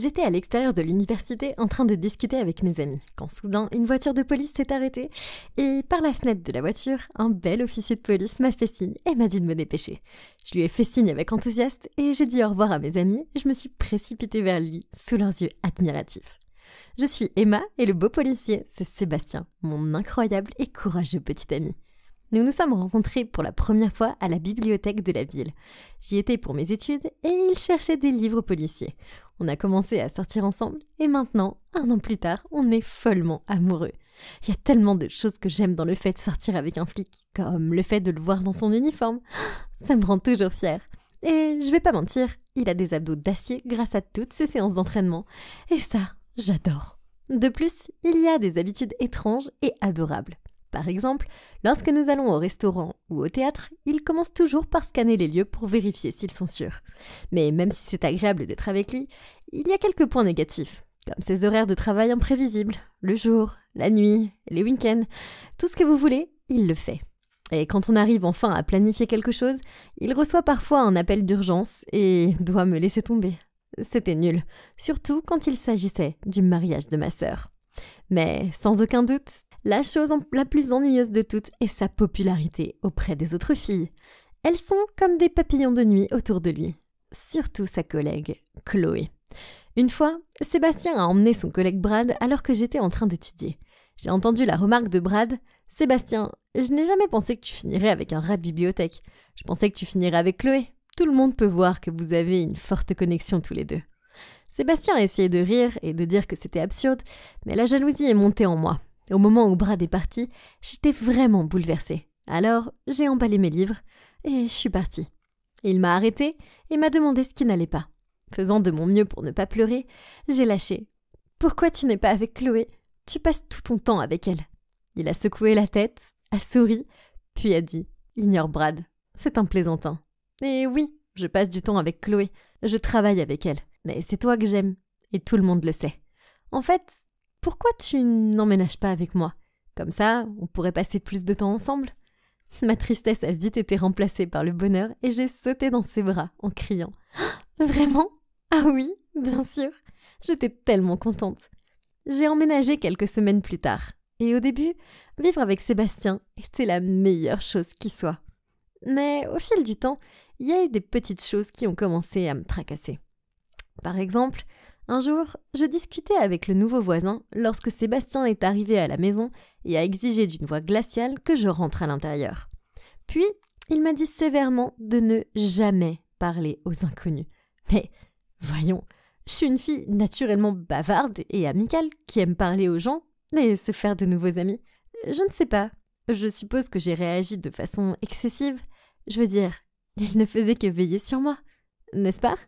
J'étais à l'extérieur de l'université en train de discuter avec mes amis, quand soudain une voiture de police s'est arrêtée, et par la fenêtre de la voiture, un bel officier de police m'a fait signe et m'a dit de me dépêcher. Je lui ai fait signe avec enthousiasme et j'ai dit au revoir à mes amis, je me suis précipitée vers lui, sous leurs yeux admiratifs. Je suis Emma et le beau policier, c'est Sébastien, mon incroyable et courageux petit ami. Nous nous sommes rencontrés pour la première fois à la bibliothèque de la ville. J'y étais pour mes études et il cherchait des livres policiers. On a commencé à sortir ensemble et maintenant, un an plus tard, on est follement amoureux. Il y a tellement de choses que j'aime dans le fait de sortir avec un flic, comme le fait de le voir dans son uniforme. Ça me rend toujours fière. Et je vais pas mentir, il a des abdos d'acier grâce à toutes ses séances d'entraînement. Et ça, j'adore. De plus, il y a des habitudes étranges et adorables. Par exemple, lorsque nous allons au restaurant ou au théâtre, il commence toujours par scanner les lieux pour vérifier s'ils sont sûrs. Mais même si c'est agréable d'être avec lui, il y a quelques points négatifs, comme ses horaires de travail imprévisibles, le jour, la nuit, les week-ends, tout ce que vous voulez, il le fait. Et quand on arrive enfin à planifier quelque chose, il reçoit parfois un appel d'urgence et doit me laisser tomber. C'était nul, surtout quand il s'agissait du mariage de ma sœur. Mais sans aucun doute, la chose la plus ennuyeuse de toutes est sa popularité auprès des autres filles. Elles sont comme des papillons de nuit autour de lui, surtout sa collègue, Chloé. Une fois, Sébastien a emmené son collègue Brad alors que j'étais en train d'étudier. J'ai entendu la remarque de Brad Sébastien, je n'ai jamais pensé que tu finirais avec un rat de bibliothèque. Je pensais que tu finirais avec Chloé. Tout le monde peut voir que vous avez une forte connexion tous les deux. Sébastien a essayé de rire et de dire que c'était absurde, mais la jalousie est montée en moi. Au moment où Brad est parti, j'étais vraiment bouleversée. Alors, j'ai emballé mes livres et je suis partie. Il m'a arrêtée et m'a demandé ce qui n'allait pas. Faisant de mon mieux pour ne pas pleurer, j'ai lâché. Pourquoi tu n'es pas avec Chloé Tu passes tout ton temps avec elle. Il a secoué la tête, a souri, puis a dit Ignore Brad, c'est un plaisantin. Et oui, je passe du temps avec Chloé, je travaille avec elle, mais c'est toi que j'aime, et tout le monde le sait. En fait, pourquoi tu n'emménages pas avec moi Comme ça, on pourrait passer plus de temps ensemble. Ma tristesse a vite été remplacée par le bonheur et j'ai sauté dans ses bras en criant Vraiment Ah oui, bien sûr J'étais tellement contente. J'ai emménagé quelques semaines plus tard. Et au début, vivre avec Sébastien était la meilleure chose qui soit. Mais au fil du temps, il y a eu des petites choses qui ont commencé à me tracasser. Par exemple, un jour, je discutais avec le nouveau voisin lorsque Sébastien est arrivé à la maison et a exigé d'une voix glaciale que je rentre à l'intérieur. Puis, il m'a dit sévèrement de ne jamais parler aux inconnus. Mais, voyons, je suis une fille naturellement bavarde et amicale qui aime parler aux gens et se faire de nouveaux amis. Je ne sais pas. Je suppose que j'ai réagi de façon excessive. Je veux dire, il ne faisait que veiller sur moi, n'est-ce pas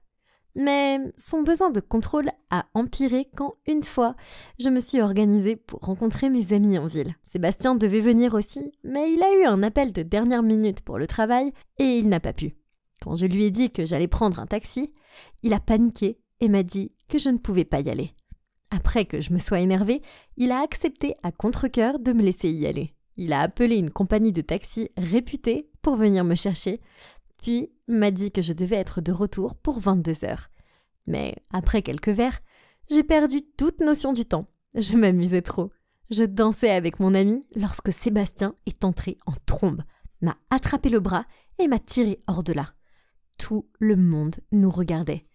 mais son besoin de contrôle a empiré quand une fois, je me suis organisée pour rencontrer mes amis en ville. Sébastien devait venir aussi, mais il a eu un appel de dernière minute pour le travail et il n'a pas pu. Quand je lui ai dit que j'allais prendre un taxi, il a paniqué et m'a dit que je ne pouvais pas y aller. Après que je me sois énervée, il a accepté à contre coeur de me laisser y aller. Il a appelé une compagnie de taxis réputée pour venir me chercher, puis m'a dit que je devais être de retour pour 22 heures. Mais après quelques verres, j'ai perdu toute notion du temps. Je m'amusais trop. Je dansais avec mon ami lorsque Sébastien est entré en trombe, m'a attrapé le bras et m'a tiré hors de là. Tout le monde nous regardait.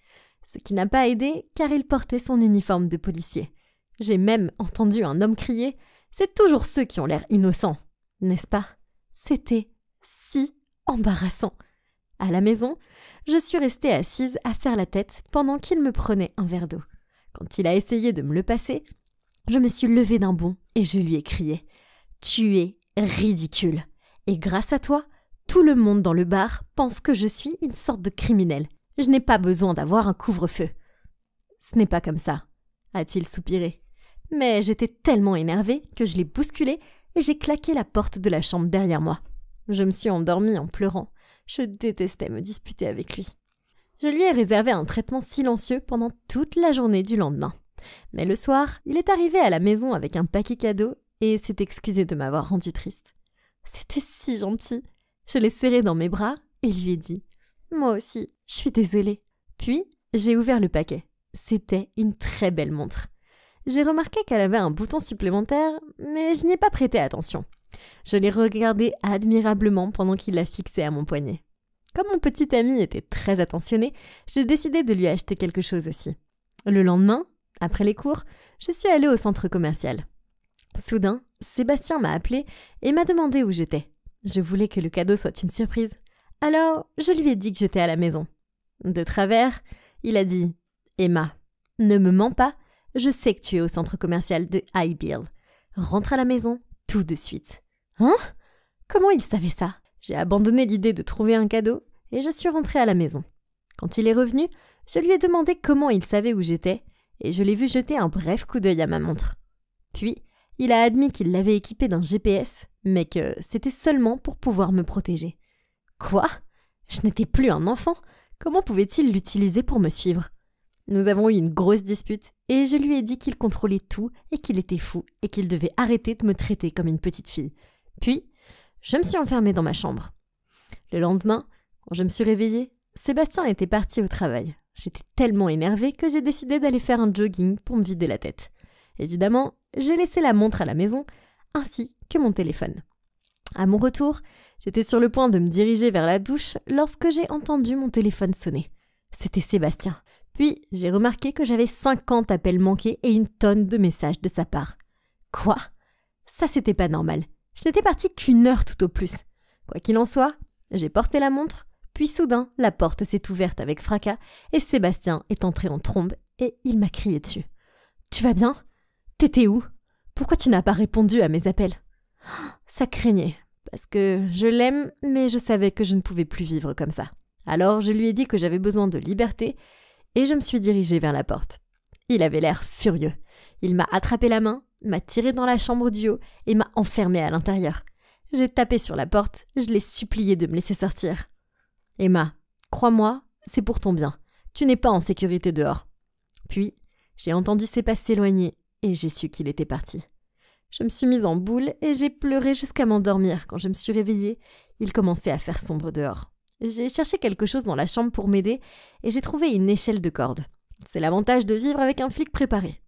Ce qui n'a pas aidé car il portait son uniforme de policier. J'ai même entendu un homme crier C'est toujours ceux qui ont l'air innocents, n'est-ce pas C'était si embarrassant. À la maison, je suis restée assise à faire la tête pendant qu'il me prenait un verre d'eau. Quand il a essayé de me le passer, je me suis levée d'un bond et je lui ai crié Tu es ridicule Et grâce à toi, tout le monde dans le bar pense que je suis une sorte de criminel. Je n'ai pas besoin d'avoir un couvre-feu. Ce n'est pas comme ça, a-t-il soupiré. Mais j'étais tellement énervée que je l'ai bousculé et j'ai claqué la porte de la chambre derrière moi. Je me suis endormie en pleurant je détestais me disputer avec lui. Je lui ai réservé un traitement silencieux pendant toute la journée du lendemain. Mais le soir, il est arrivé à la maison avec un paquet cadeau et s'est excusé de m'avoir rendu triste. C'était si gentil. Je l'ai serré dans mes bras et lui ai dit Moi aussi, je suis désolée. Puis, j'ai ouvert le paquet. C'était une très belle montre. J'ai remarqué qu'elle avait un bouton supplémentaire, mais je n'y ai pas prêté attention. Je l'ai regardé admirablement pendant qu'il la fixait à mon poignet. Comme mon petit ami était très attentionné, j'ai décidé de lui acheter quelque chose aussi. Le lendemain, après les cours, je suis allée au centre commercial. Soudain, Sébastien m'a appelé et m'a demandé où j'étais. Je voulais que le cadeau soit une surprise. Alors, je lui ai dit que j'étais à la maison. De travers, il a dit Emma, ne me mens pas, je sais que tu es au centre commercial de Highbill. Rentre à la maison tout de suite. Hein Comment il savait ça J'ai abandonné l'idée de trouver un cadeau et je suis rentrée à la maison. Quand il est revenu, je lui ai demandé comment il savait où j'étais et je l'ai vu jeter un bref coup d'œil à ma montre. Puis, il a admis qu'il l'avait équipée d'un GPS, mais que c'était seulement pour pouvoir me protéger. Quoi Je n'étais plus un enfant Comment pouvait-il l'utiliser pour me suivre Nous avons eu une grosse dispute et je lui ai dit qu'il contrôlait tout et qu'il était fou et qu'il devait arrêter de me traiter comme une petite fille. Puis, je me suis enfermée dans ma chambre. Le lendemain, quand je me suis réveillée, Sébastien était parti au travail. J'étais tellement énervée que j'ai décidé d'aller faire un jogging pour me vider la tête. Évidemment, j'ai laissé la montre à la maison, ainsi que mon téléphone. À mon retour, j'étais sur le point de me diriger vers la douche lorsque j'ai entendu mon téléphone sonner. C'était Sébastien. Puis, j'ai remarqué que j'avais 50 appels manqués et une tonne de messages de sa part. Quoi Ça, c'était pas normal. Je n'étais partie qu'une heure tout au plus. Quoi qu'il en soit, j'ai porté la montre, puis soudain, la porte s'est ouverte avec fracas et Sébastien est entré en trombe et il m'a crié dessus. Tu vas bien T'étais où Pourquoi tu n'as pas répondu à mes appels oh, Ça craignait, parce que je l'aime, mais je savais que je ne pouvais plus vivre comme ça. Alors je lui ai dit que j'avais besoin de liberté et je me suis dirigée vers la porte. Il avait l'air furieux. Il m'a attrapé la main, m'a tiré dans la chambre du haut et m'a enfermé à l'intérieur. J'ai tapé sur la porte, je l'ai supplié de me laisser sortir. Emma, crois-moi, c'est pour ton bien. Tu n'es pas en sécurité dehors. Puis, j'ai entendu ses pas s'éloigner et j'ai su qu'il était parti. Je me suis mise en boule et j'ai pleuré jusqu'à m'endormir. Quand je me suis réveillée, il commençait à faire sombre dehors. J'ai cherché quelque chose dans la chambre pour m'aider et j'ai trouvé une échelle de corde. C'est l'avantage de vivre avec un flic préparé.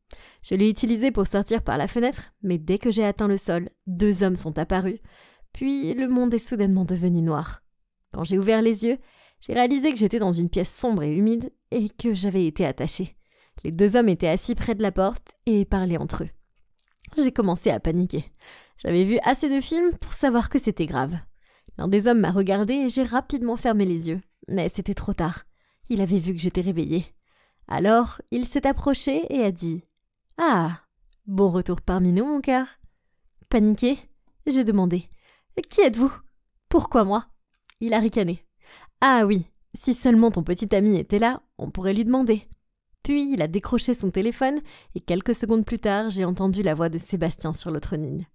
Je l'ai utilisé pour sortir par la fenêtre, mais dès que j'ai atteint le sol, deux hommes sont apparus. Puis le monde est soudainement devenu noir. Quand j'ai ouvert les yeux, j'ai réalisé que j'étais dans une pièce sombre et humide et que j'avais été attachée. Les deux hommes étaient assis près de la porte et parlaient entre eux. J'ai commencé à paniquer. J'avais vu assez de films pour savoir que c'était grave. L'un des hommes m'a regardé et j'ai rapidement fermé les yeux. Mais c'était trop tard. Il avait vu que j'étais réveillée. Alors, il s'est approché et a dit ah Bon retour parmi nous, mon cœur Paniqué, j'ai demandé Qui êtes-vous Pourquoi moi Il a ricané. Ah oui, si seulement ton petit ami était là, on pourrait lui demander. Puis il a décroché son téléphone et quelques secondes plus tard, j'ai entendu la voix de Sébastien sur l'autre ligne.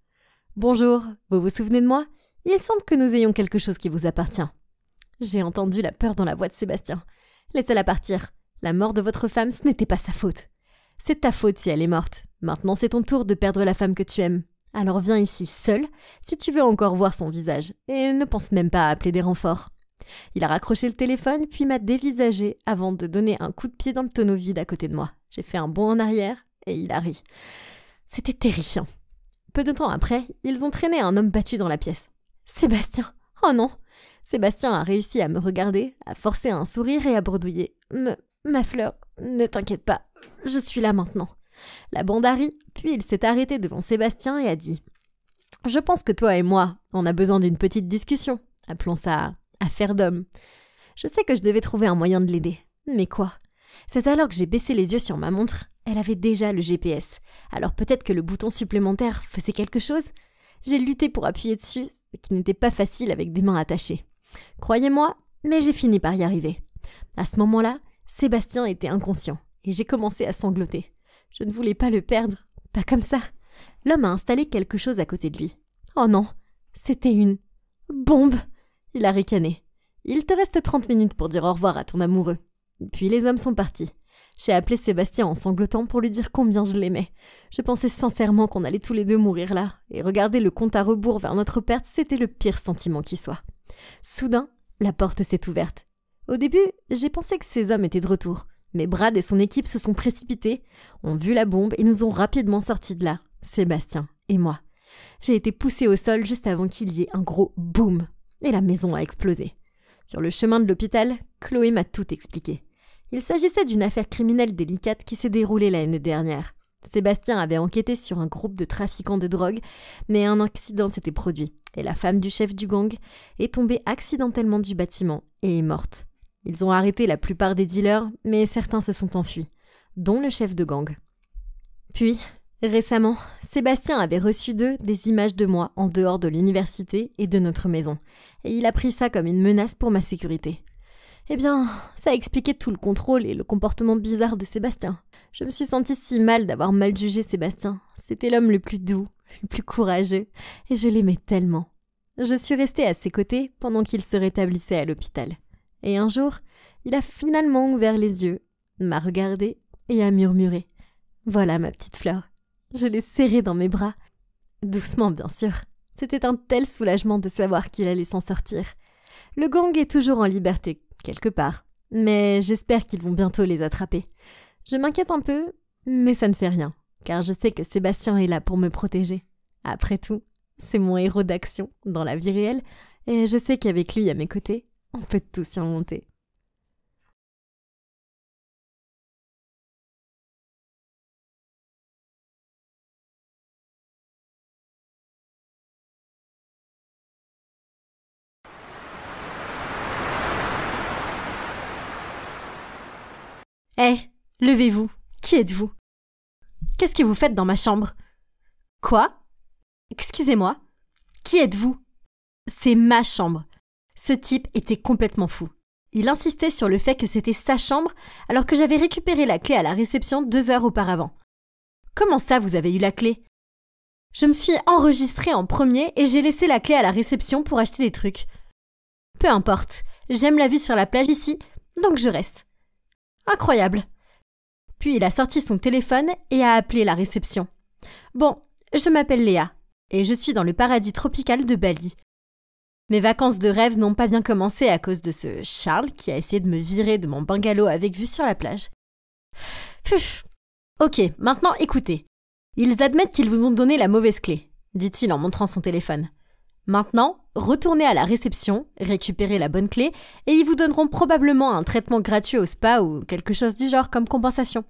Bonjour, vous vous souvenez de moi Il semble que nous ayons quelque chose qui vous appartient. J'ai entendu la peur dans la voix de Sébastien. Laissez-la partir. La mort de votre femme, ce n'était pas sa faute. C'est ta faute si elle est morte. Maintenant, c'est ton tour de perdre la femme que tu aimes. Alors viens ici seul, si tu veux encore voir son visage, et ne pense même pas à appeler des renforts. Il a raccroché le téléphone, puis m'a dévisagé avant de donner un coup de pied dans le tonneau vide à côté de moi. J'ai fait un bond en arrière, et il a ri. C'était terrifiant. Peu de temps après, ils ont traîné un homme battu dans la pièce. Sébastien Oh non Sébastien a réussi à me regarder, à forcer un sourire et à bredouiller. ma fleur, ne t'inquiète pas, je suis là maintenant. La bande a puis il s'est arrêté devant Sébastien et a dit Je pense que toi et moi, on a besoin d'une petite discussion. Appelons ça affaire d'homme. Je sais que je devais trouver un moyen de l'aider. Mais quoi C'est alors que j'ai baissé les yeux sur ma montre. Elle avait déjà le GPS. Alors peut-être que le bouton supplémentaire faisait quelque chose J'ai lutté pour appuyer dessus, ce qui n'était pas facile avec des mains attachées. Croyez-moi, mais j'ai fini par y arriver. À ce moment-là, Sébastien était inconscient et j'ai commencé à sangloter. Je ne voulais pas le perdre, pas comme ça. L'homme a installé quelque chose à côté de lui. Oh non, c'était une bombe. Il a ricané. Il te reste 30 minutes pour dire au revoir à ton amoureux. Puis les hommes sont partis. J'ai appelé Sébastien en sanglotant pour lui dire combien je l'aimais. Je pensais sincèrement qu'on allait tous les deux mourir là, et regarder le compte à rebours vers notre perte, c'était le pire sentiment qui soit. Soudain, la porte s'est ouverte. Au début, j'ai pensé que ces hommes étaient de retour. Mais Brad et son équipe se sont précipités, ont vu la bombe et nous ont rapidement sortis de là, Sébastien et moi. J'ai été poussée au sol juste avant qu'il y ait un gros boom et la maison a explosé. Sur le chemin de l'hôpital, Chloé m'a tout expliqué. Il s'agissait d'une affaire criminelle délicate qui s'est déroulée l'année dernière. Sébastien avait enquêté sur un groupe de trafiquants de drogue, mais un accident s'était produit, et la femme du chef du gang est tombée accidentellement du bâtiment et est morte. Ils ont arrêté la plupart des dealers, mais certains se sont enfuis, dont le chef de gang. Puis, récemment, Sébastien avait reçu d'eux des images de moi en dehors de l'université et de notre maison, et il a pris ça comme une menace pour ma sécurité. Eh bien, ça expliquait tout le contrôle et le comportement bizarre de Sébastien. Je me suis sentie si mal d'avoir mal jugé Sébastien. C'était l'homme le plus doux, le plus courageux, et je l'aimais tellement. Je suis restée à ses côtés pendant qu'il se rétablissait à l'hôpital. Et un jour, il a finalement ouvert les yeux, m'a regardé et a murmuré Voilà ma petite fleur. Je l'ai serré dans mes bras. Doucement, bien sûr. C'était un tel soulagement de savoir qu'il allait s'en sortir. Le gang est toujours en liberté, quelque part, mais j'espère qu'ils vont bientôt les attraper. Je m'inquiète un peu, mais ça ne fait rien, car je sais que Sébastien est là pour me protéger. Après tout, c'est mon héros d'action dans la vie réelle, et je sais qu'avec lui à mes côtés, on peut tout surmonter. Eh, levez-vous. Qui êtes-vous Qu'est-ce que vous faites dans ma chambre Quoi Excusez-moi. Qui êtes-vous C'est ma chambre. Ce type était complètement fou. Il insistait sur le fait que c'était sa chambre alors que j'avais récupéré la clé à la réception deux heures auparavant. Comment ça vous avez eu la clé Je me suis enregistrée en premier et j'ai laissé la clé à la réception pour acheter des trucs. Peu importe, j'aime la vue sur la plage ici, donc je reste. Incroyable. Puis il a sorti son téléphone et a appelé la réception. Bon, je m'appelle Léa, et je suis dans le paradis tropical de Bali. Mes vacances de rêve n'ont pas bien commencé à cause de ce Charles qui a essayé de me virer de mon bungalow avec vue sur la plage. Pfff Ok, maintenant écoutez. Ils admettent qu'ils vous ont donné la mauvaise clé, dit-il en montrant son téléphone. Maintenant, retournez à la réception, récupérez la bonne clé, et ils vous donneront probablement un traitement gratuit au spa ou quelque chose du genre comme compensation.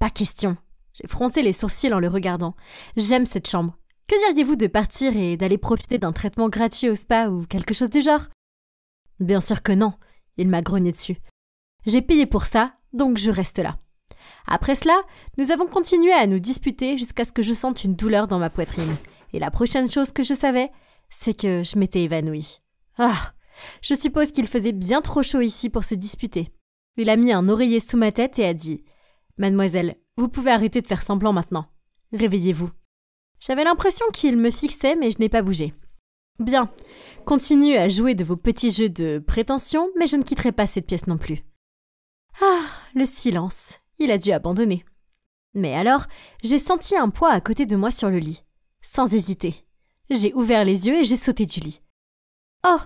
Pas question. J'ai froncé les sourcils en le regardant. J'aime cette chambre. Que diriez-vous de partir et d'aller profiter d'un traitement gratuit au spa ou quelque chose du genre Bien sûr que non, il m'a grogné dessus. J'ai payé pour ça, donc je reste là. Après cela, nous avons continué à nous disputer jusqu'à ce que je sente une douleur dans ma poitrine. Et la prochaine chose que je savais, c'est que je m'étais évanouie. Ah Je suppose qu'il faisait bien trop chaud ici pour se disputer. Il a mis un oreiller sous ma tête et a dit Mademoiselle, vous pouvez arrêter de faire semblant maintenant. Réveillez-vous. J'avais l'impression qu'il me fixait, mais je n'ai pas bougé. Bien, continue à jouer de vos petits jeux de prétention, mais je ne quitterai pas cette pièce non plus. Ah, le silence. Il a dû abandonner. Mais alors, j'ai senti un poids à côté de moi sur le lit. Sans hésiter. J'ai ouvert les yeux et j'ai sauté du lit. Oh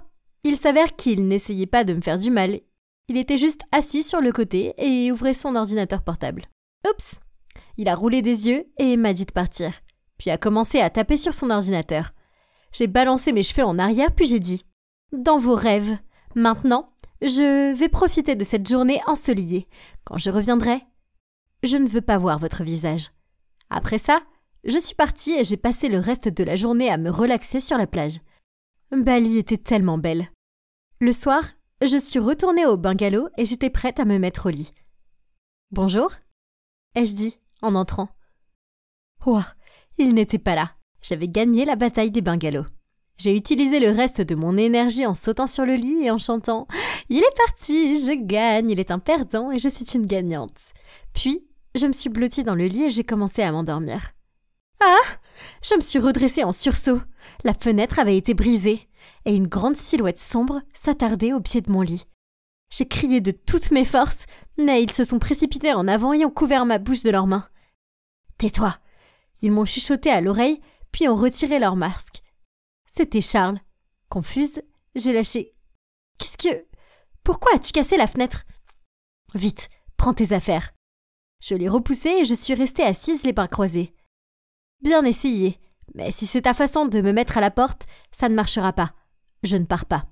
Il s'avère qu'il n'essayait pas de me faire du mal. Il était juste assis sur le côté et ouvrait son ordinateur portable. Oups Il a roulé des yeux et m'a dit de partir puis a commencé à taper sur son ordinateur. J'ai balancé mes cheveux en arrière, puis j'ai dit Dans vos rêves, maintenant, je vais profiter de cette journée ensoleillée. Quand je reviendrai, je ne veux pas voir votre visage. Après ça, je suis partie et j'ai passé le reste de la journée à me relaxer sur la plage. Bali était tellement belle. Le soir, je suis retournée au bungalow et j'étais prête à me mettre au lit. Bonjour ai-je dit en entrant il n'était pas là. J'avais gagné la bataille des bungalows. J'ai utilisé le reste de mon énergie en sautant sur le lit et en chantant ⁇ Il est parti, je gagne, il est un perdant et je suis une gagnante ⁇ Puis, je me suis blottie dans le lit et j'ai commencé à m'endormir. Ah Je me suis redressée en sursaut. La fenêtre avait été brisée, et une grande silhouette sombre s'attardait au pied de mon lit. J'ai crié de toutes mes forces, mais ils se sont précipités en avant et ont couvert ma bouche de leurs mains. Tais-toi, ils m'ont chuchoté à l'oreille, puis ont retiré leur masque. C'était Charles. Confuse, j'ai lâché. Qu'est-ce que. Pourquoi as-tu cassé la fenêtre Vite, prends tes affaires. Je l'ai repoussé et je suis restée assise les bras croisés. Bien essayé, mais si c'est ta façon de me mettre à la porte, ça ne marchera pas. Je ne pars pas.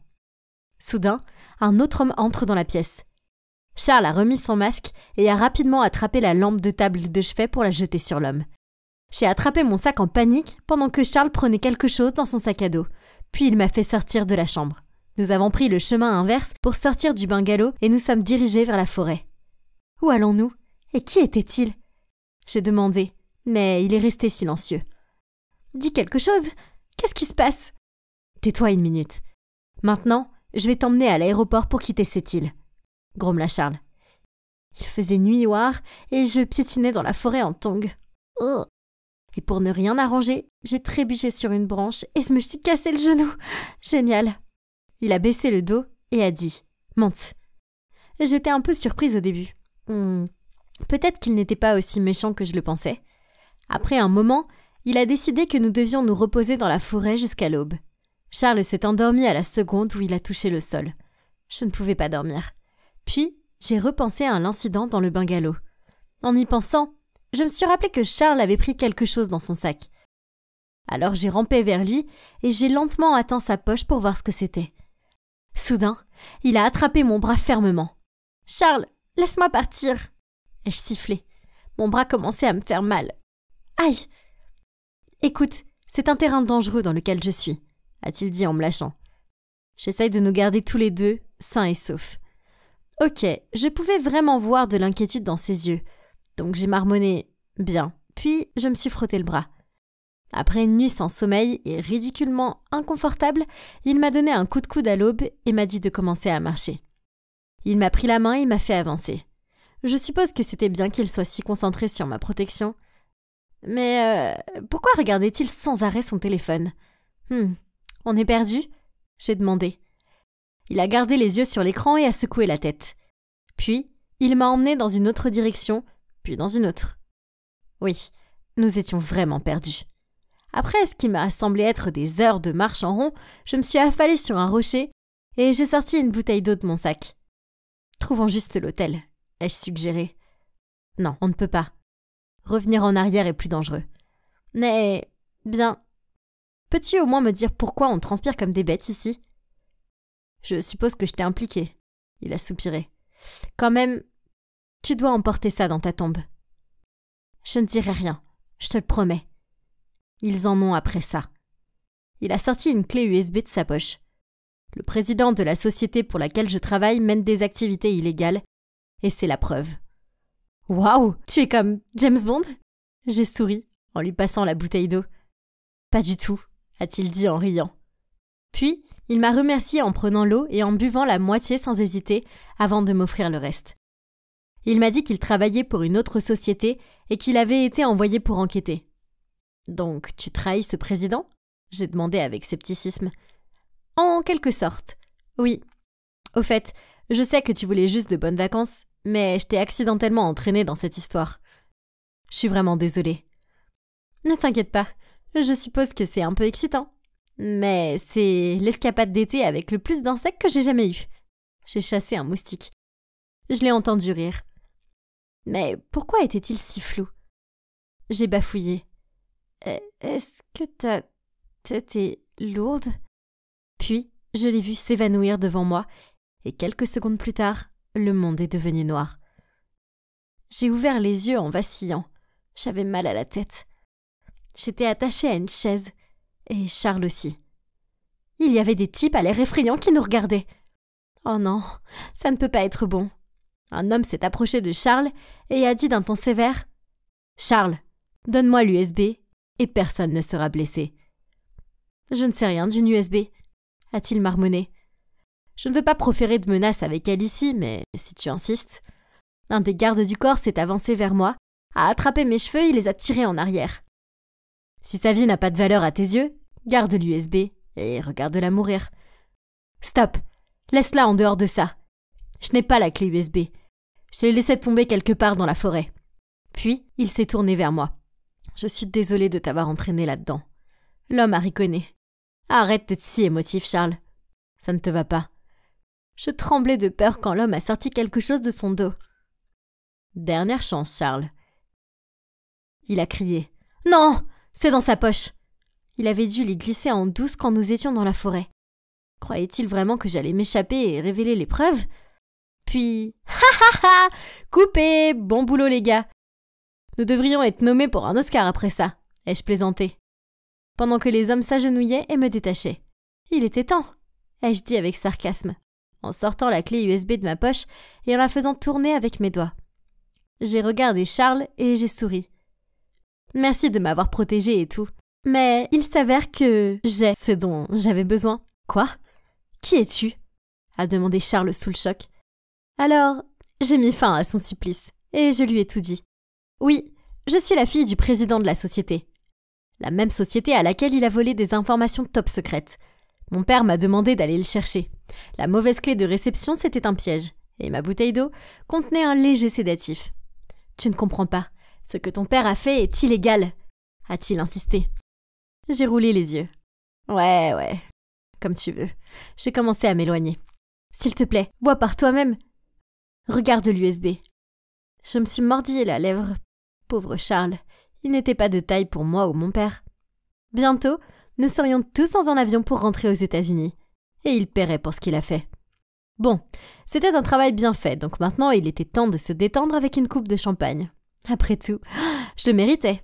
Soudain, un autre homme entre dans la pièce. Charles a remis son masque et a rapidement attrapé la lampe de table de chevet pour la jeter sur l'homme. J'ai attrapé mon sac en panique pendant que Charles prenait quelque chose dans son sac à dos. Puis il m'a fait sortir de la chambre. Nous avons pris le chemin inverse pour sortir du bungalow et nous sommes dirigés vers la forêt. Où allons-nous Et qui était-il J'ai demandé, mais il est resté silencieux. Dis quelque chose Qu'est-ce qui se passe Tais-toi une minute. Maintenant, je vais t'emmener à l'aéroport pour quitter cette île, grommela Charles. Il faisait nuit noire et je piétinais dans la forêt en tongs. Oh, et pour ne rien arranger, j'ai trébuché sur une branche et je me suis cassé le genou. Génial. Il a baissé le dos et a dit Monte. J'étais un peu surprise au début. Hmm, peut-être qu'il n'était pas aussi méchant que je le pensais. Après un moment, il a décidé que nous devions nous reposer dans la forêt jusqu'à l'aube. Charles s'est endormi à la seconde où il a touché le sol. Je ne pouvais pas dormir. Puis, j'ai repensé à l'incident dans le bungalow. En y pensant, je me suis rappelé que Charles avait pris quelque chose dans son sac. Alors j'ai rampé vers lui et j'ai lentement atteint sa poche pour voir ce que c'était. Soudain, il a attrapé mon bras fermement. Charles, laisse-moi partir ai-je sifflé. Mon bras commençait à me faire mal. Aïe Écoute, c'est un terrain dangereux dans lequel je suis, a-t-il dit en me lâchant. J'essaye de nous garder tous les deux, sains et saufs. Ok, je pouvais vraiment voir de l'inquiétude dans ses yeux, donc j'ai marmonné bien, puis je me suis frotté le bras. Après une nuit sans sommeil et ridiculement inconfortable, il m'a donné un coup de coude à l'aube et m'a dit de commencer à marcher. Il m'a pris la main et m'a fait avancer. Je suppose que c'était bien qu'il soit si concentré sur ma protection. Mais euh, pourquoi regardait-il sans arrêt son téléphone Hum, on est perdu j'ai demandé. Il a gardé les yeux sur l'écran et a secoué la tête. Puis, il m'a emmené dans une autre direction puis dans une autre. Oui, nous étions vraiment perdus. Après ce qui m'a semblé être des heures de marche en rond, je me suis affalée sur un rocher et j'ai sorti une bouteille d'eau de mon sac. Trouvant juste l'hôtel, ai-je suggéré. Non, on ne peut pas. Revenir en arrière est plus dangereux. Mais bien. Peux-tu au moins me dire pourquoi on transpire comme des bêtes ici Je suppose que je t'ai impliqué. Il a soupiré. Quand même, tu dois emporter ça dans ta tombe. Je ne dirai rien, je te le promets. Ils en ont après ça. Il a sorti une clé USB de sa poche. Le président de la société pour laquelle je travaille mène des activités illégales, et c'est la preuve. Waouh, tu es comme James Bond J'ai souri en lui passant la bouteille d'eau. Pas du tout, a-t-il dit en riant. Puis, il m'a remercié en prenant l'eau et en buvant la moitié sans hésiter avant de m'offrir le reste. Il m'a dit qu'il travaillait pour une autre société et qu'il avait été envoyé pour enquêter. Donc, tu trahis ce président J'ai demandé avec scepticisme. En quelque sorte. Oui. Au fait, je sais que tu voulais juste de bonnes vacances, mais je t'ai accidentellement entraîné dans cette histoire. Je suis vraiment désolée. Ne t'inquiète pas, je suppose que c'est un peu excitant. Mais c'est l'escapade d'été avec le plus d'insectes que j'ai jamais eu. J'ai chassé un moustique. Je l'ai entendu rire. Mais pourquoi était-il si flou J'ai bafouillé. Euh, est-ce que ta tête est lourde Puis, je l'ai vu s'évanouir devant moi, et quelques secondes plus tard, le monde est devenu noir. J'ai ouvert les yeux en vacillant. J'avais mal à la tête. J'étais attachée à une chaise, et Charles aussi. Il y avait des types à l'air effrayant qui nous regardaient. Oh non, ça ne peut pas être bon un homme s'est approché de Charles et a dit d'un ton sévère Charles, donne-moi l'USB et personne ne sera blessé. Je ne sais rien d'une USB, a-t-il marmonné. Je ne veux pas proférer de menaces avec elle ici, mais si tu insistes. Un des gardes du corps s'est avancé vers moi, a attrapé mes cheveux et les a tirés en arrière. Si sa vie n'a pas de valeur à tes yeux, garde l'USB et regarde-la mourir. Stop Laisse-la en dehors de ça. Je n'ai pas la clé USB. Je l'ai laissé tomber quelque part dans la forêt. Puis, il s'est tourné vers moi. Je suis désolée de t'avoir entraîné là-dedans. L'homme a riconné. Arrête d'être si émotif, Charles. Ça ne te va pas. Je tremblais de peur quand l'homme a sorti quelque chose de son dos. Dernière chance, Charles. Il a crié. Non C'est dans sa poche Il avait dû les glisser en douce quand nous étions dans la forêt. Croyait-il vraiment que j'allais m'échapper et révéler les preuves puis ha ha ha Coupé Bon boulot les gars Nous devrions être nommés pour un Oscar après ça, ai-je plaisanté. Pendant que les hommes s'agenouillaient et me détachaient. Il était temps, ai-je dit avec sarcasme, en sortant la clé USB de ma poche et en la faisant tourner avec mes doigts. J'ai regardé Charles et j'ai souri. Merci de m'avoir protégé et tout. Mais il s'avère que j'ai ce dont j'avais besoin. Quoi Qui es-tu a demandé Charles sous le choc. Alors, j'ai mis fin à son supplice, et je lui ai tout dit. Oui, je suis la fille du président de la société. La même société à laquelle il a volé des informations top secrètes. Mon père m'a demandé d'aller le chercher. La mauvaise clé de réception, c'était un piège, et ma bouteille d'eau contenait un léger sédatif. Tu ne comprends pas. Ce que ton père a fait est illégal, a-t-il insisté. J'ai roulé les yeux. Ouais, ouais, comme tu veux. J'ai commencé à m'éloigner. S'il te plaît, vois par toi-même, Regarde l'USB. Je me suis mordi la lèvre. Pauvre Charles, il n'était pas de taille pour moi ou mon père. Bientôt, nous serions tous dans un avion pour rentrer aux États-Unis. Et il paierait pour ce qu'il a fait. Bon, c'était un travail bien fait, donc maintenant il était temps de se détendre avec une coupe de champagne. Après tout, je le méritais.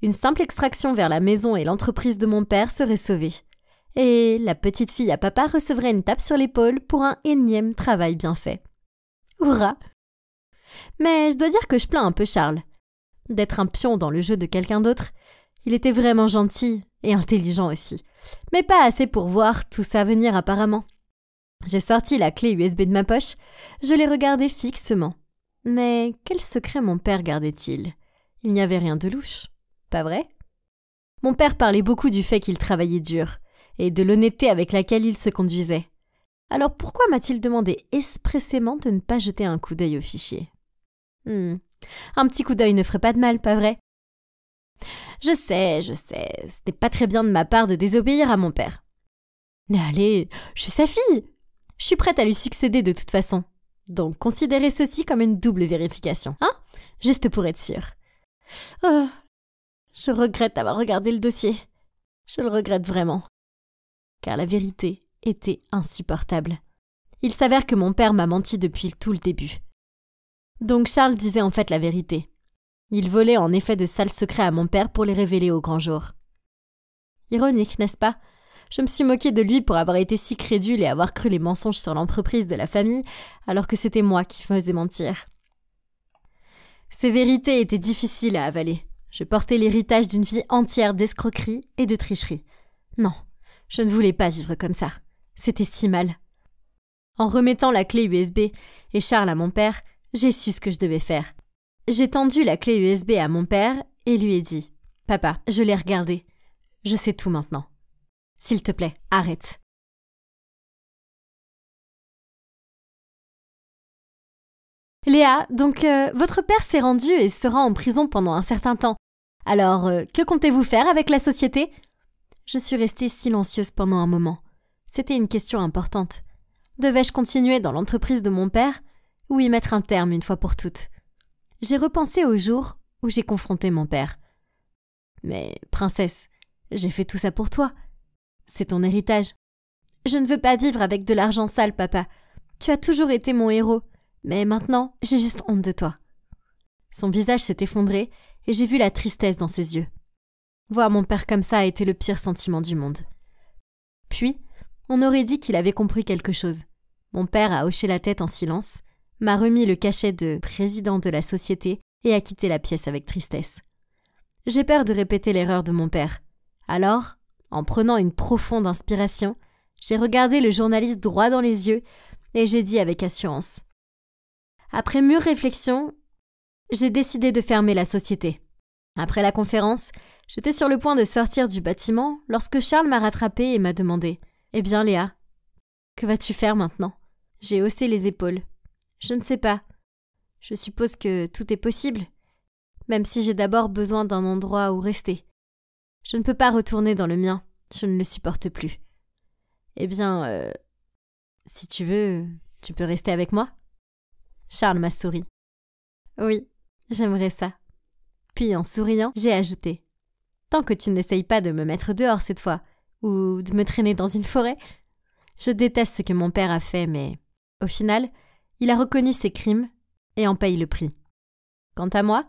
Une simple extraction vers la maison et l'entreprise de mon père serait sauvée. Et la petite fille à papa recevrait une tape sur l'épaule pour un énième travail bien fait. Mais je dois dire que je plains un peu Charles. D'être un pion dans le jeu de quelqu'un d'autre, il était vraiment gentil et intelligent aussi, mais pas assez pour voir tout ça venir apparemment. J'ai sorti la clé USB de ma poche, je l'ai regardée fixement. Mais quel secret mon père gardait-il Il n'y avait rien de louche, pas vrai Mon père parlait beaucoup du fait qu'il travaillait dur, et de l'honnêteté avec laquelle il se conduisait. Alors pourquoi m'a-t-il demandé expressément de ne pas jeter un coup d'œil au fichier hmm. Un petit coup d'œil ne ferait pas de mal, pas vrai Je sais, je sais, n'est pas très bien de ma part de désobéir à mon père. Mais allez, je suis sa fille Je suis prête à lui succéder de toute façon. Donc considérez ceci comme une double vérification, hein Juste pour être sûre. Oh, je regrette d'avoir regardé le dossier. Je le regrette vraiment. Car la vérité était insupportable. Il s'avère que mon père m'a menti depuis tout le début. Donc Charles disait en fait la vérité. Il volait en effet de sales secrets à mon père pour les révéler au grand jour. Ironique, n'est-ce pas Je me suis moquée de lui pour avoir été si crédule et avoir cru les mensonges sur l'entreprise de la famille, alors que c'était moi qui faisais mentir. Ces vérités étaient difficiles à avaler. Je portais l'héritage d'une vie entière d'escroquerie et de tricherie. Non, je ne voulais pas vivre comme ça. C'était si mal. En remettant la clé USB et Charles à mon père, j'ai su ce que je devais faire. J'ai tendu la clé USB à mon père et lui ai dit Papa, je l'ai regardé. Je sais tout maintenant. S'il te plaît, arrête. Léa, donc euh, votre père s'est rendu et sera en prison pendant un certain temps. Alors, euh, que comptez-vous faire avec la société Je suis restée silencieuse pendant un moment. C'était une question importante. Devais-je continuer dans l'entreprise de mon père ou y mettre un terme une fois pour toutes J'ai repensé au jour où j'ai confronté mon père. Mais, princesse, j'ai fait tout ça pour toi. C'est ton héritage. Je ne veux pas vivre avec de l'argent sale, papa. Tu as toujours été mon héros, mais maintenant, j'ai juste honte de toi. Son visage s'est effondré et j'ai vu la tristesse dans ses yeux. Voir mon père comme ça a été le pire sentiment du monde. Puis, on aurait dit qu'il avait compris quelque chose. Mon père a hoché la tête en silence, m'a remis le cachet de président de la société et a quitté la pièce avec tristesse. J'ai peur de répéter l'erreur de mon père. Alors, en prenant une profonde inspiration, j'ai regardé le journaliste droit dans les yeux et j'ai dit avec assurance. Après mûre réflexion, j'ai décidé de fermer la société. Après la conférence, j'étais sur le point de sortir du bâtiment lorsque Charles m'a rattrapé et m'a demandé eh bien, Léa, que vas-tu faire maintenant J'ai haussé les épaules. Je ne sais pas. Je suppose que tout est possible, même si j'ai d'abord besoin d'un endroit où rester. Je ne peux pas retourner dans le mien, je ne le supporte plus. Eh bien, euh, si tu veux, tu peux rester avec moi Charles m'a souri. Oui, j'aimerais ça. Puis en souriant, j'ai ajouté. Tant que tu n'essayes pas de me mettre dehors cette fois, ou de me traîner dans une forêt. Je déteste ce que mon père a fait, mais au final, il a reconnu ses crimes et en paye le prix. Quant à moi,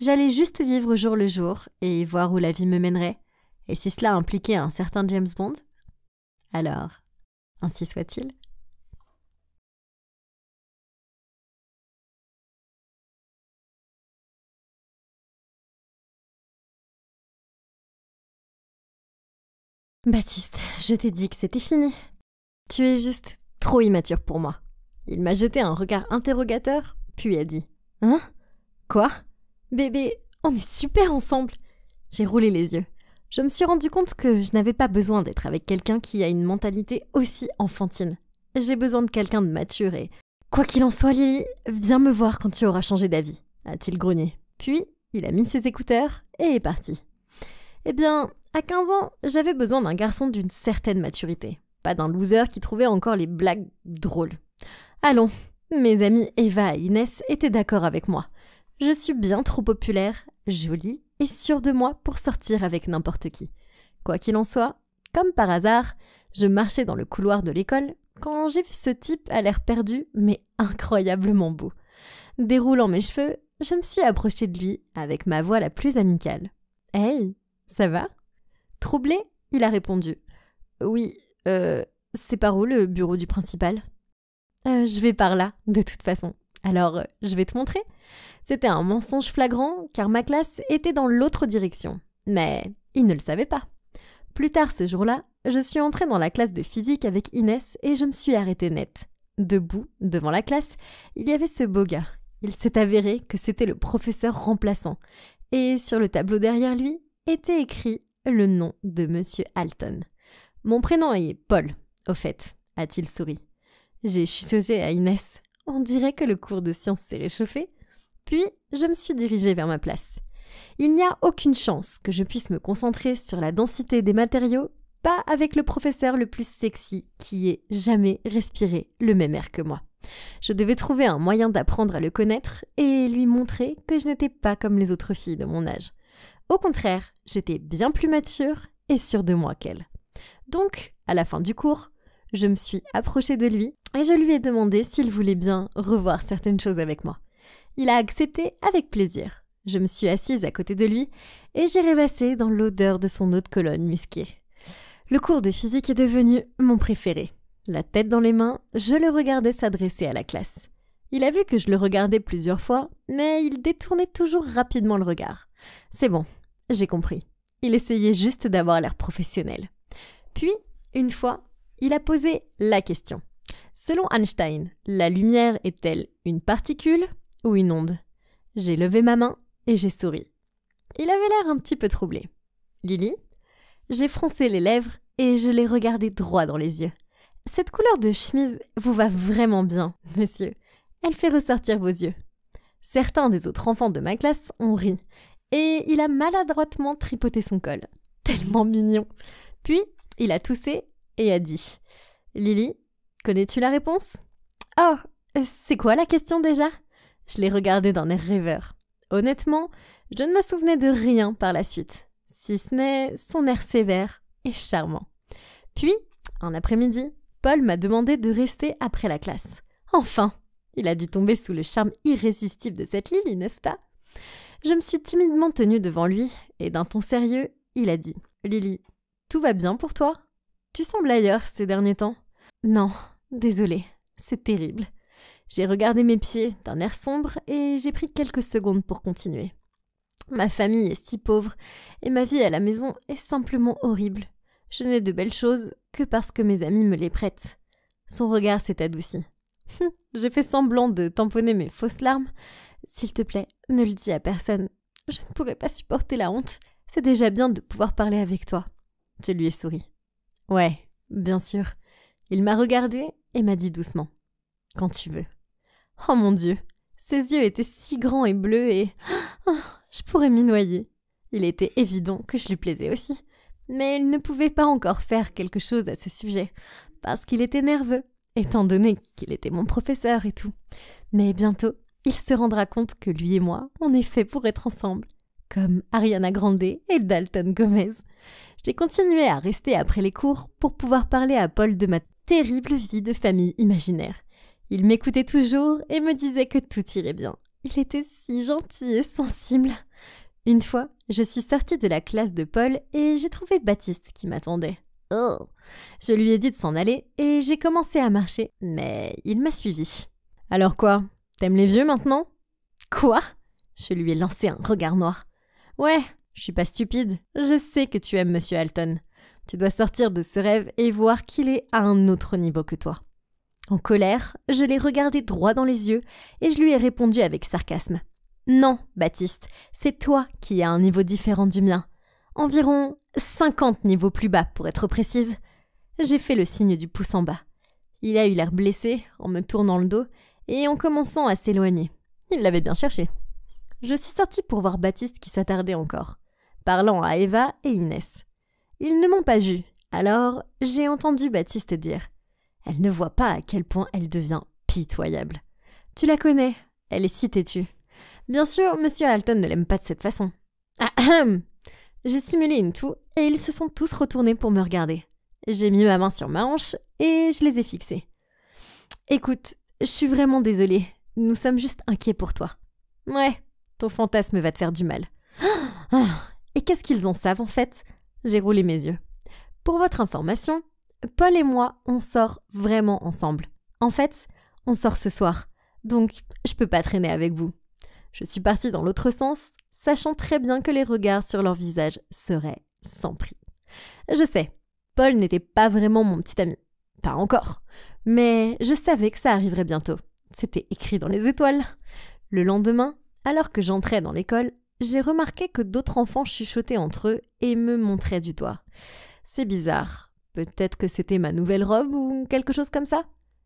j'allais juste vivre jour le jour et voir où la vie me mènerait, et si cela impliquait un certain James Bond, alors ainsi soit-il. Baptiste, je t'ai dit que c'était fini. Tu es juste trop immature pour moi. Il m'a jeté un regard interrogateur, puis a dit Hein Quoi Bébé, on est super ensemble J'ai roulé les yeux. Je me suis rendu compte que je n'avais pas besoin d'être avec quelqu'un qui a une mentalité aussi enfantine. J'ai besoin de quelqu'un de mature et. Quoi qu'il en soit, Lily, viens me voir quand tu auras changé d'avis, a-t-il grogné. Puis, il a mis ses écouteurs et est parti. Eh bien, à 15 ans, j'avais besoin d'un garçon d'une certaine maturité, pas d'un loser qui trouvait encore les blagues drôles. Allons, mes amis Eva et Inès étaient d'accord avec moi. Je suis bien trop populaire, jolie et sûre de moi pour sortir avec n'importe qui. Quoi qu'il en soit, comme par hasard, je marchais dans le couloir de l'école quand j'ai vu ce type à l'air perdu mais incroyablement beau. Déroulant mes cheveux, je me suis approchée de lui avec ma voix la plus amicale. Hey, ça va Troublé, il a répondu. Oui, euh, c'est par où le bureau du principal euh, Je vais par là, de toute façon. Alors, euh, je vais te montrer. C'était un mensonge flagrant, car ma classe était dans l'autre direction. Mais il ne le savait pas. Plus tard ce jour-là, je suis entrée dans la classe de physique avec Inès et je me suis arrêtée net. Debout, devant la classe, il y avait ce beau gars. Il s'est avéré que c'était le professeur remplaçant. Et sur le tableau derrière lui, était écrit le nom de Monsieur Alton. Mon prénom est Paul, au fait, a-t-il souri. J'ai chuchoté à Inès. On dirait que le cours de sciences s'est réchauffé. Puis, je me suis dirigée vers ma place. Il n'y a aucune chance que je puisse me concentrer sur la densité des matériaux, pas avec le professeur le plus sexy qui ait jamais respiré le même air que moi. Je devais trouver un moyen d'apprendre à le connaître et lui montrer que je n'étais pas comme les autres filles de mon âge. Au contraire, j'étais bien plus mature et sûre de moi qu'elle. Donc, à la fin du cours, je me suis approchée de lui et je lui ai demandé s'il voulait bien revoir certaines choses avec moi. Il a accepté avec plaisir. Je me suis assise à côté de lui et j'ai rêvassé dans l'odeur de son eau de colonne musquée. Le cours de physique est devenu mon préféré. La tête dans les mains, je le regardais s'adresser à la classe. Il a vu que je le regardais plusieurs fois, mais il détournait toujours rapidement le regard. C'est bon, j'ai compris. Il essayait juste d'avoir l'air professionnel. Puis, une fois, il a posé la question. Selon Einstein, la lumière est-elle une particule ou une onde J'ai levé ma main et j'ai souri. Il avait l'air un petit peu troublé. Lily J'ai froncé les lèvres et je l'ai regardé droit dans les yeux. Cette couleur de chemise vous va vraiment bien, monsieur. Elle fait ressortir vos yeux. Certains des autres enfants de ma classe ont ri, et il a maladroitement tripoté son col. Tellement mignon. Puis, il a toussé et a dit Lily, connais-tu la réponse Oh, c'est quoi la question déjà Je l'ai regardé d'un air rêveur. Honnêtement, je ne me souvenais de rien par la suite, si ce n'est son air sévère et charmant. Puis, un après-midi, Paul m'a demandé de rester après la classe. Enfin, il a dû tomber sous le charme irrésistible de cette Lily, n'est-ce pas je me suis timidement tenue devant lui et d'un ton sérieux, il a dit Lily, tout va bien pour toi Tu sembles ailleurs ces derniers temps Non, désolé, c'est terrible. J'ai regardé mes pieds d'un air sombre et j'ai pris quelques secondes pour continuer. Ma famille est si pauvre et ma vie à la maison est simplement horrible. Je n'ai de belles choses que parce que mes amis me les prêtent. Son regard s'est adouci. j'ai fait semblant de tamponner mes fausses larmes, s'il te plaît, ne le dis à personne. Je ne pourrais pas supporter la honte. C'est déjà bien de pouvoir parler avec toi. Je lui ai souri. Ouais, bien sûr. Il m'a regardé et m'a dit doucement. Quand tu veux. Oh mon Dieu. Ses yeux étaient si grands et bleus et. Oh, je pourrais m'y noyer. Il était évident que je lui plaisais aussi. Mais il ne pouvait pas encore faire quelque chose à ce sujet, parce qu'il était nerveux, étant donné qu'il était mon professeur et tout. Mais bientôt, il se rendra compte que lui et moi, on est fait pour être ensemble, comme Ariana Grande et Dalton Gomez. J'ai continué à rester après les cours pour pouvoir parler à Paul de ma terrible vie de famille imaginaire. Il m'écoutait toujours et me disait que tout irait bien. Il était si gentil et sensible. Une fois, je suis sortie de la classe de Paul et j'ai trouvé Baptiste qui m'attendait. Oh Je lui ai dit de s'en aller et j'ai commencé à marcher, mais il m'a suivi. Alors quoi T'aimes les vieux maintenant Quoi Je lui ai lancé un regard noir. Ouais, je suis pas stupide. Je sais que tu aimes Monsieur Alton. Tu dois sortir de ce rêve et voir qu'il est à un autre niveau que toi. En colère, je l'ai regardé droit dans les yeux et je lui ai répondu avec sarcasme. Non, Baptiste, c'est toi qui as un niveau différent du mien. Environ 50 niveaux plus bas, pour être précise. J'ai fait le signe du pouce en bas. Il a eu l'air blessé en me tournant le dos et en commençant à s'éloigner. Il l'avait bien cherché. Je suis sortie pour voir Baptiste qui s'attardait encore, parlant à Eva et Inès. Ils ne m'ont pas vue, alors j'ai entendu Baptiste dire Elle ne voit pas à quel point elle devient pitoyable. Tu la connais, elle est si têtue. Bien sûr, monsieur Alton ne l'aime pas de cette façon. ahem J'ai simulé une toux et ils se sont tous retournés pour me regarder. J'ai mis ma main sur ma hanche et je les ai fixés. Écoute, je suis vraiment désolée. Nous sommes juste inquiets pour toi. Ouais, ton fantasme va te faire du mal. Ah, et qu'est-ce qu'ils en savent en fait J'ai roulé mes yeux. Pour votre information, Paul et moi, on sort vraiment ensemble. En fait, on sort ce soir. Donc, je peux pas traîner avec vous. Je suis partie dans l'autre sens, sachant très bien que les regards sur leur visage seraient sans prix. Je sais, Paul n'était pas vraiment mon petit ami. Pas encore. Mais je savais que ça arriverait bientôt. C'était écrit dans les étoiles. Le lendemain, alors que j'entrais dans l'école, j'ai remarqué que d'autres enfants chuchotaient entre eux et me montraient du doigt. C'est bizarre. Peut-être que c'était ma nouvelle robe ou quelque chose comme ça.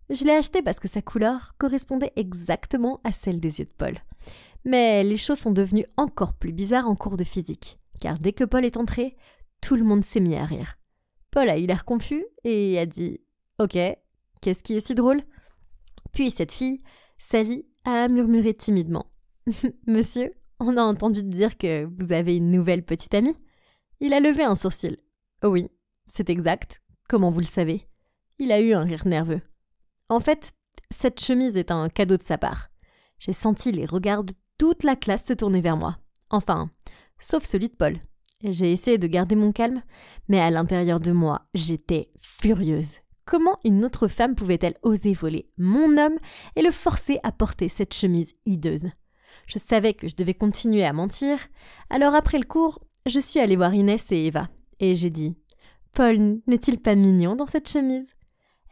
Je l'ai achetée parce que sa couleur correspondait exactement à celle des yeux de Paul. Mais les choses sont devenues encore plus bizarres en cours de physique, car dès que Paul est entré, tout le monde s'est mis à rire. Paul a eu l'air confus et a dit Ok, qu'est-ce qui est si drôle Puis cette fille Sally, a murmuré timidement. Monsieur, on a entendu dire que vous avez une nouvelle petite amie Il a levé un sourcil. Oh oui, c'est exact. Comment vous le savez Il a eu un rire nerveux. En fait, cette chemise est un cadeau de sa part. J'ai senti les regards de toute la classe se tourner vers moi. Enfin, sauf celui de Paul. J'ai essayé de garder mon calme, mais à l'intérieur de moi, j'étais furieuse. Comment une autre femme pouvait-elle oser voler mon homme et le forcer à porter cette chemise hideuse Je savais que je devais continuer à mentir, alors après le cours, je suis allée voir Inès et Eva, et j'ai dit Paul n'est-il pas mignon dans cette chemise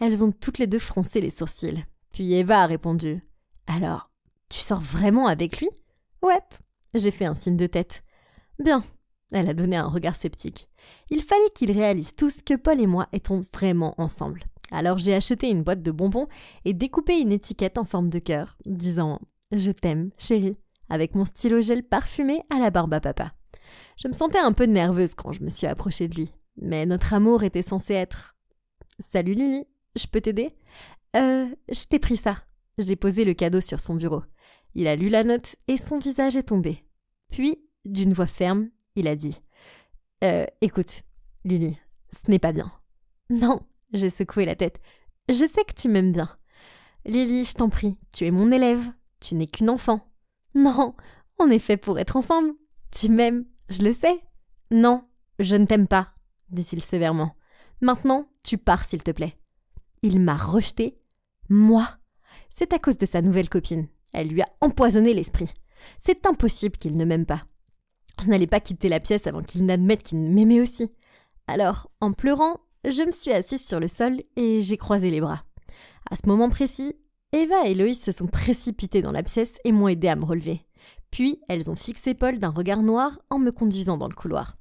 Elles ont toutes les deux froncé les sourcils. Puis Eva a répondu Alors, tu sors vraiment avec lui Ouais, j'ai fait un signe de tête. Bien, elle a donné un regard sceptique il fallait qu'ils réalisent tous que Paul et moi étions vraiment ensemble. Alors j'ai acheté une boîte de bonbons et découpé une étiquette en forme de cœur, disant Je t'aime, chérie, avec mon stylo gel parfumé à la barbe à papa. Je me sentais un peu nerveuse quand je me suis approchée de lui, mais notre amour était censé être Salut Lily, je peux t'aider Euh, je t'ai pris ça. J'ai posé le cadeau sur son bureau. Il a lu la note et son visage est tombé. Puis, d'une voix ferme, il a dit euh, écoute, Lily, ce n'est pas bien. Non, j'ai secoué la tête. Je sais que tu m'aimes bien. Lily, je t'en prie, tu es mon élève, tu n'es qu'une enfant. Non, on est fait pour être ensemble. Tu m'aimes, je le sais. Non, je ne t'aime pas, dit-il sévèrement. Maintenant, tu pars, s'il te plaît. Il m'a rejeté, moi. C'est à cause de sa nouvelle copine. Elle lui a empoisonné l'esprit. C'est impossible qu'il ne m'aime pas. Je n'allais pas quitter la pièce avant qu'il n'admette qu'il m'aimait aussi. Alors, en pleurant, je me suis assise sur le sol et j'ai croisé les bras. À ce moment précis, Eva et Loïs se sont précipitées dans la pièce et m'ont aidé à me relever. Puis, elles ont fixé Paul d'un regard noir en me conduisant dans le couloir.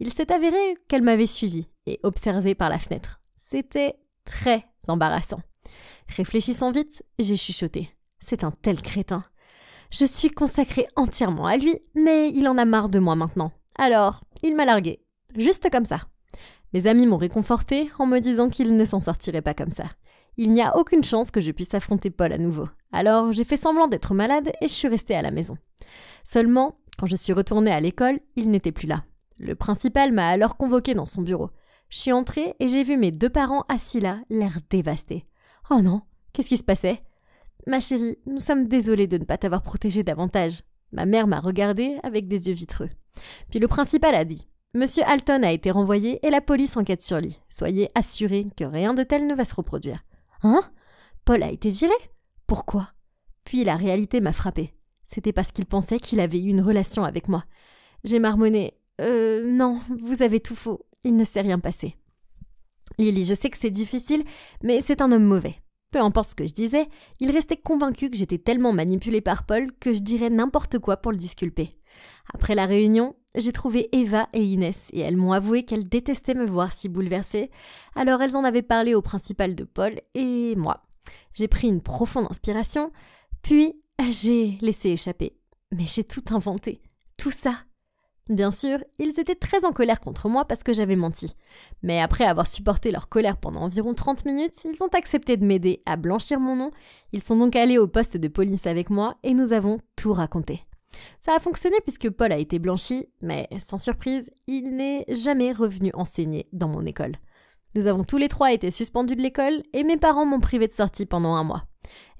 Il s'est avéré qu'elles m'avaient suivi et observé par la fenêtre. C'était très embarrassant. Réfléchissant vite, j'ai chuchoté. C'est un tel crétin. Je suis consacrée entièrement à lui, mais il en a marre de moi maintenant. Alors, il m'a larguée. Juste comme ça. Mes amis m'ont réconfortée en me disant qu'il ne s'en sortirait pas comme ça. Il n'y a aucune chance que je puisse affronter Paul à nouveau. Alors j'ai fait semblant d'être malade et je suis restée à la maison. Seulement, quand je suis retournée à l'école, il n'était plus là. Le principal m'a alors convoquée dans son bureau. Je suis entrée et j'ai vu mes deux parents assis là, l'air dévasté. Oh non, qu'est-ce qui se passait Ma chérie, nous sommes désolés de ne pas t'avoir protégé davantage. Ma mère m'a regardé avec des yeux vitreux. Puis le principal a dit Monsieur Alton a été renvoyé et la police enquête sur lui. Soyez assurés que rien de tel ne va se reproduire. Hein Paul a été viré Pourquoi Puis la réalité m'a frappée. C'était parce qu'il pensait qu'il avait eu une relation avec moi. J'ai marmonné Euh, non, vous avez tout faux. Il ne s'est rien passé. Lily, je sais que c'est difficile, mais c'est un homme mauvais. Peu importe ce que je disais, il restait convaincu que j'étais tellement manipulée par Paul que je dirais n'importe quoi pour le disculper. Après la réunion, j'ai trouvé Eva et Inès et elles m'ont avoué qu'elles détestaient me voir si bouleversée, alors elles en avaient parlé au principal de Paul et moi. J'ai pris une profonde inspiration, puis j'ai laissé échapper. Mais j'ai tout inventé. Tout ça, Bien sûr, ils étaient très en colère contre moi parce que j'avais menti. Mais après avoir supporté leur colère pendant environ 30 minutes, ils ont accepté de m'aider à blanchir mon nom. Ils sont donc allés au poste de police avec moi et nous avons tout raconté. Ça a fonctionné puisque Paul a été blanchi, mais sans surprise, il n'est jamais revenu enseigner dans mon école. Nous avons tous les trois été suspendus de l'école et mes parents m'ont privé de sortie pendant un mois.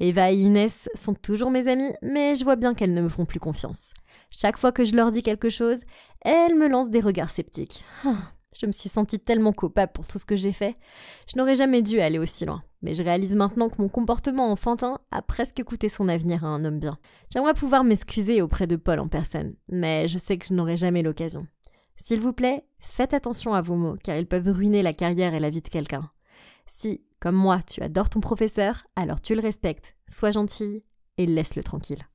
Eva et Inès sont toujours mes amies, mais je vois bien qu'elles ne me font plus confiance. Chaque fois que je leur dis quelque chose, elles me lancent des regards sceptiques. Ah, je me suis sentie tellement coupable pour tout ce que j'ai fait. Je n'aurais jamais dû aller aussi loin. Mais je réalise maintenant que mon comportement enfantin a presque coûté son avenir à un homme bien. J'aimerais pouvoir m'excuser auprès de Paul en personne, mais je sais que je n'aurai jamais l'occasion. S'il vous plaît, faites attention à vos mots, car ils peuvent ruiner la carrière et la vie de quelqu'un. Si, comme moi, tu adores ton professeur, alors tu le respectes, sois gentil et laisse-le tranquille.